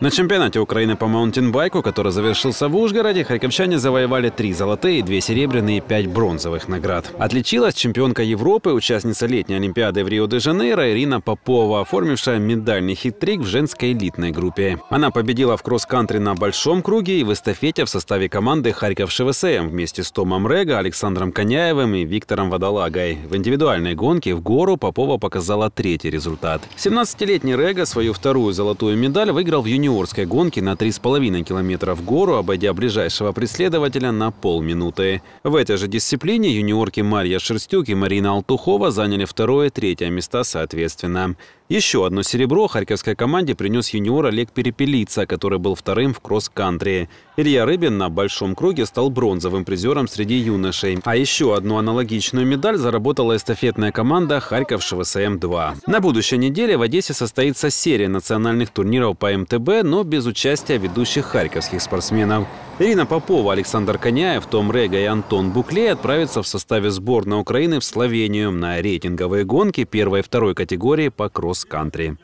На чемпионате Украины по маунтинбайку, который завершился в Ужгороде, харьковчане завоевали три золотые, две серебряные и пять бронзовых наград. Отличилась чемпионка Европы, участница летней Олимпиады в Рио-де-Жанейро Ирина Попова, оформившая медальный хит-трик в женской элитной группе. Она победила в кросс-кантри на большом круге и в эстафете в составе команды Харьков ШВСМ вместе с Томом Рега, Александром Коняевым и Виктором Водолагой. В индивидуальной гонке в гору Попова показала третий результат. 17-летний Рега свою вторую золотую медаль выиграл в юниор нью гонки на 3,5 километра в гору, обойдя ближайшего преследователя на полминуты. В этой же дисциплине юниорки Марья Шерстюк и Марина Алтухова заняли второе и третье места соответственно. Еще одно серебро харьковской команде принес юниор Олег Перепелица, который был вторым в кросс-кантри. Илья Рыбин на большом круге стал бронзовым призером среди юношей. А еще одну аналогичную медаль заработала эстафетная команда «Харьков ШВСМ-2». На будущей неделе в Одессе состоится серия национальных турниров по МТБ, но без участия ведущих харьковских спортсменов. Ирина Попова, Александр Коняев, Том Рега и Антон Буклей отправятся в составе сборной Украины в Словению на рейтинговые гонки первой и второй категории по кросс-кантри.